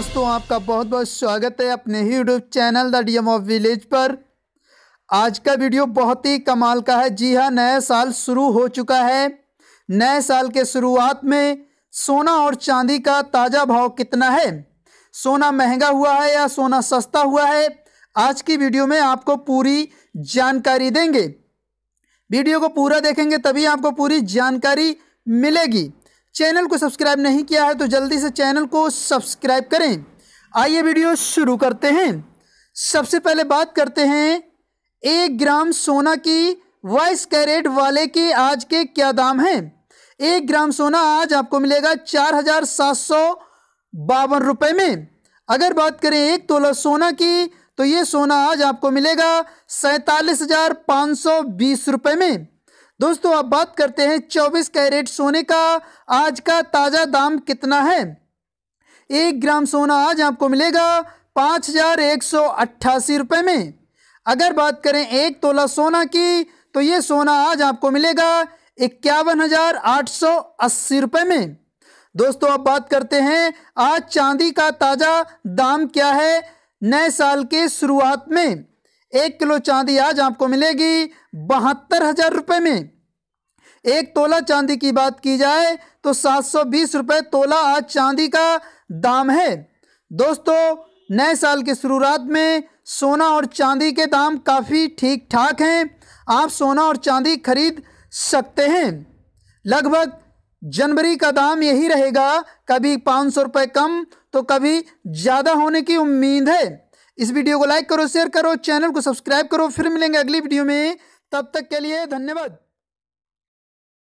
दोस्तों आपका बहुत बहुत स्वागत है अपने ही YouTube channel the DM of village पर आज का वीडियो बहुत ही कमाल का है जी हाँ नया साल शुरू हो चुका है नए साल के शुरुआत में सोना और चांदी का ताज़ा भाव कितना है सोना महंगा हुआ है या सोना सस्ता हुआ है आज की वीडियो में आपको पूरी जानकारी देंगे वीडियो को पूरा देखेंगे तभी आपको पूरी जानकारी मिलेगी चैनल को सब्सक्राइब नहीं किया है तो जल्दी से चैनल को सब्सक्राइब करें आइए वीडियो शुरू करते हैं सबसे पहले बात करते हैं एक ग्राम सोना की वाइस कैरेट वाले के आज के क्या दाम हैं एक ग्राम सोना आज आपको मिलेगा चार हज़ार सात सौ बावन रुपये में अगर बात करें एक तोला सोना की तो ये सोना आज आपको मिलेगा सैंतालीस हज़ार पाँच सौ बीस रुपये में दोस्तों अब बात करते हैं 24 कैरेट सोने का आज का ताज़ा दाम कितना है एक ग्राम सोना आज आपको मिलेगा पाँच हजार एक सौ अट्ठासी रुपये में अगर बात करें एक तोला सोना की तो ये सोना आज आपको मिलेगा इक्यावन हजार आठ सौ अस्सी रुपये में दोस्तों अब बात करते हैं आज चांदी का ताज़ा दाम क्या है नए साल के शुरुआत में एक किलो चांदी आज आपको मिलेगी बहत्तर हजार रुपये में एक तोला चांदी की बात की जाए तो सात सौ बीस रुपये तोला आज चांदी का दाम है दोस्तों नए साल की शुरुआत में सोना और चांदी के दाम काफ़ी ठीक ठाक हैं आप सोना और चांदी खरीद सकते हैं लगभग जनवरी का दाम यही रहेगा कभी पाँच सौ रुपये कम तो कभी ज़्यादा होने की उम्मीद है इस वीडियो को लाइक करो शेयर करो चैनल को सब्सक्राइब करो फिर मिलेंगे अगली वीडियो में तब तक के लिए धन्यवाद